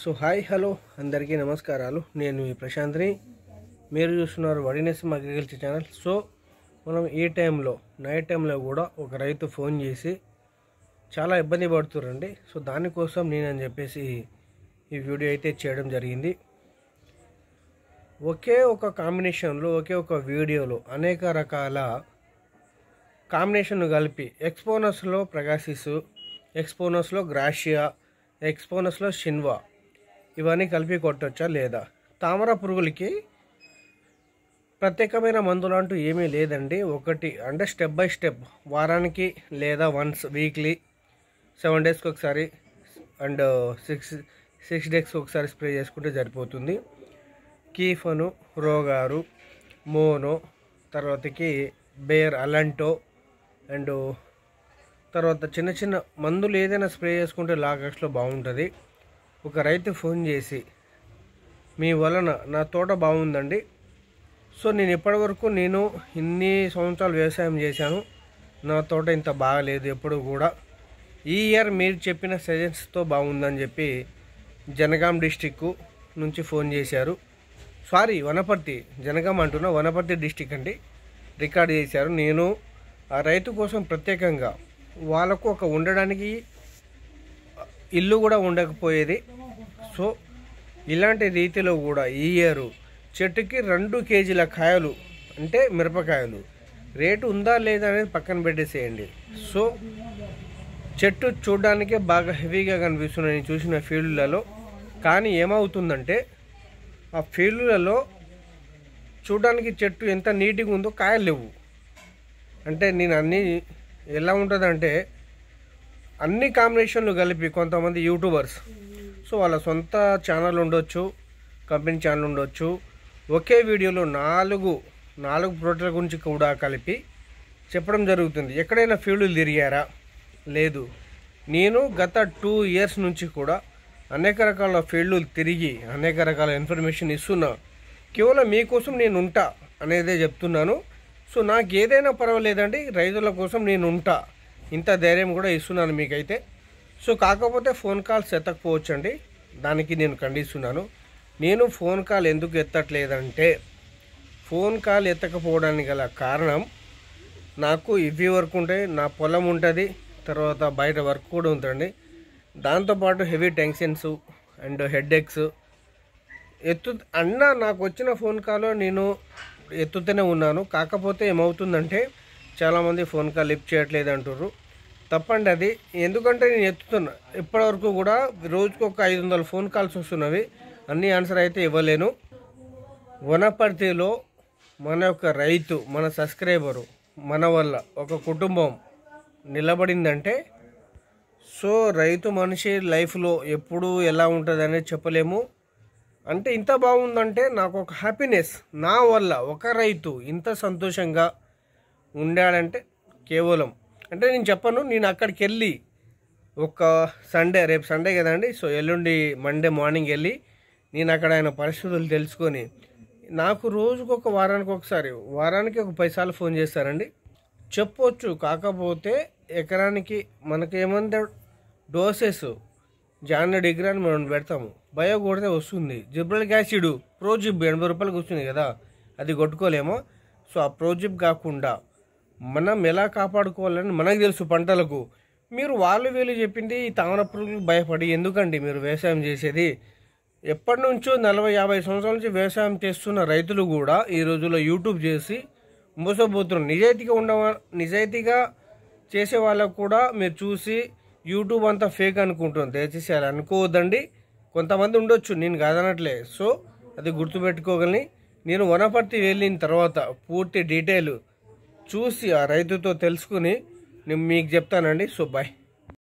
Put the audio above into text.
so hi hello అందరికీ నమస్కారాలు నేను మీ ప్రశాంత్ని మీరు చూస్తున్నారు వడినేసం అగ్రికల్చర్ ఛానల్ సో మనం ఈ టైంలో నైట్ టైంలో కూడా ఒక రైతు ఫోన్ చేసి చాలా ఇబ్బంది పడుతున్నారండి సో దానికోసం నేనని చెప్పేసి ఈ వీడియో అయితే చేయడం జరిగింది ఒకే ఒక కాంబినేషన్లో ఒకే ఒక వీడియోలో అనేక రకాల కాంబినేషన్ కలిపి ఎక్స్పోనస్లో ప్రకాశిస్ ఎక్స్పోనస్లో గ్రాషియా ఎక్స్పోనస్లో షిన్వా ఇవన్నీ కలిపి కొట్టొచ్చా లేదా తామర పురుగులకి ప్రత్యేకమైన మందులు అంటూ ఏమీ లేదండి ఒకటి అంటే స్టెప్ బై స్టెప్ వారానికి లేదా వన్స్ వీక్లీ సెవెన్ డేస్కి ఒకసారి అండ్ సిక్స్ సిక్స్ డేస్కి ఒకసారి స్ప్రే చేసుకుంటే సరిపోతుంది కీఫను రోగారు మోనో తర్వాతకి బేర్ అలంటో అండ్ uh, తర్వాత చిన్న చిన్న మందులు ఏదైనా స్ప్రే చేసుకుంటే లాగస్లో బాగుంటుంది ఒక రైతు ఫోన్ చేసి మీ వలన నా తోట బాగుందండి సో నేను ఇప్పటివరకు నేను ఇన్ని సంవత్సరాలు వ్యవసాయం చేశాను నా తోట ఇంత బాగలేదు ఎప్పుడు కూడా ఈ ఇయర్ మీరు చెప్పిన సజెషన్స్తో బాగుందని చెప్పి జనగాం డిస్టిక్ నుంచి ఫోన్ చేశారు సారీ వనపర్తి జనగాం అంటున్నా వనపర్తి డిస్టిక్ అండి రికార్డ్ చేశారు నేను ఆ రైతు కోసం ప్రత్యేకంగా వాళ్ళకు ఒక ఉండడానికి ఇల్లు కూడా ఉండకపోయేది సో ఇలాంటి రీతిలో కూడా ఈ ఇయరు చెట్టుకి రెండు కేజీల కాయలు అంటే మిరపకాయలు రేటు ఉందా లేదా అనేది పక్కన పెట్టేసేయండి సో చెట్టు చూడడానికే బాగా హెవీగా కనిపిస్తున్నాయి నేను చూసిన ఫీల్డ్లలో కానీ ఏమవుతుందంటే ఆ ఫీల్డ్లలో చూడడానికి చెట్టు ఎంత నీట్గా ఉందో కాయలు లేవు అంటే నేను అన్నీ ఎలా ఉంటుందంటే అన్ని కాంబినేషన్లు కలిపి కొంతమంది యూట్యూబర్స్ సో వాళ్ళ సొంత ఛానల్ ఉండొచ్చు కంపెనీ ఛానల్ ఉండొచ్చు ఒకే వీడియోలో నాలుగు నాలుగు ప్రోడక్ట్ల గురించి కూడా కలిపి చెప్పడం జరుగుతుంది ఎక్కడైనా ఫీల్డ్లు తిరిగారా లేదు నేను గత టూ ఇయర్స్ నుంచి కూడా అనేక రకాల ఫీల్డ్లు తిరిగి అనేక రకాల ఇన్ఫర్మేషన్ ఇస్తున్నా కేవలం మీకోసం నేను ఉంటా అనేదే చెప్తున్నాను సో నాకు ఏదైనా పర్వాలేదండి రైతుల కోసం నేను ఉంటా ఇంత ధైర్యం కూడా ఇస్తున్నాను మీకైతే సో కాకపోతే ఫోన్ కాల్స్ ఎత్తకపోవచ్చండి దానికి నేను ఖండిస్తున్నాను నేను ఫోన్ కాల్ ఎందుకు ఎత్తట్లేదంటే ఫోన్ కాల్ ఎత్తకపోవడానికి గల కారణం నాకు ఇవి వర్క్ ఉంటాయి నా పొలం ఉంటుంది తర్వాత బయట వర్క్ కూడా ఉంటుందండి దాంతోపాటు heavy tensions and headache ఎత్తు అన్న నాకు వచ్చిన ఫోన్ కాల్లో నేను ఎత్తుతూనే ఉన్నాను కాకపోతే ఏమవుతుందంటే చాలామంది ఫోన్ కాల్ లిఫ్ట్ చేయట్లేదు అంటుర్రు తప్పండి అది ఎందుకంటే నేను ఎత్తుతున్నా ఇప్పటివరకు కూడా రోజుకు ఒక ఐదు వందల ఫోన్ కాల్స్ వస్తున్నవి అన్నీ ఆన్సర్ అయితే ఇవ్వలేను వనపర్తిలో మన యొక్క రైతు మన సబ్స్క్రైబరు మన వల్ల ఒక కుటుంబం నిలబడిందంటే సో రైతు మనిషి లైఫ్లో ఎప్పుడు ఎలా ఉంటుంది అనేది చెప్పలేము అంటే ఇంత బాగుందంటే నాకు ఒక హ్యాపీనెస్ నా వల్ల ఒక రైతు ఇంత సంతోషంగా ఉండాడంటే కేవలం అంటే నేను చెప్పను నేను అక్కడికి వెళ్ళి ఒక సండే రేపు సండే కదండి సో ఎల్లుండి మండే మార్నింగ్ వెళ్ళి నేను అక్కడ ఆయన పరిస్థితులు తెలుసుకొని నాకు రోజుకు ఒక వారానికి ఒకసారి వారానికి ఒక పైసాలు ఫోన్ చేస్తారండి చెప్పొచ్చు కాకపోతే ఎకరానికి మనకేమంటే డోసెస్ జాన్న డిగ్రీ అని మనం పెడతాము బయో కొడితే వస్తుంది జిబ్రల్ యాసిడ్ ప్రోజిబ్ ఎనభై రూపాయలకి వస్తుంది కదా అది కొట్టుకోలేము సో ఆ ప్రోజిబ్ కాకుండా మనం ఎలా కాపాడుకోవాలని మనకు తెలుసు పంటలకు మీరు వాళ్ళు వీళ్ళు చెప్పింది ఈ తామర పురుగులు భయపడి ఎందుకండి మీరు వ్యవసాయం చేసేది ఎప్పటి నుంచో నలభై యాభై సంవత్సరాల నుంచి వ్యవసాయం చేస్తున్న రైతులు కూడా ఈ రోజుల్లో యూట్యూబ్ చేసి మోసపోతున్నారు నిజాయితీగా ఉండ నిజాయితీగా చేసే వాళ్ళకు కూడా మీరు చూసి యూట్యూబ్ అంతా ఫేక్ అనుకుంటున్నాం దయచేసి అలా అనుకోవద్దండి కొంతమంది ఉండొచ్చు నేను కాదనట్లే సో అది గుర్తుపెట్టుకోగలని నేను వనపర్తి వెళ్ళిన తర్వాత పూర్తి డీటెయిల్ చూసి ఆ రైతుతో తెలుసుకుని నేను మీకు చెప్తానండి సో బాయ్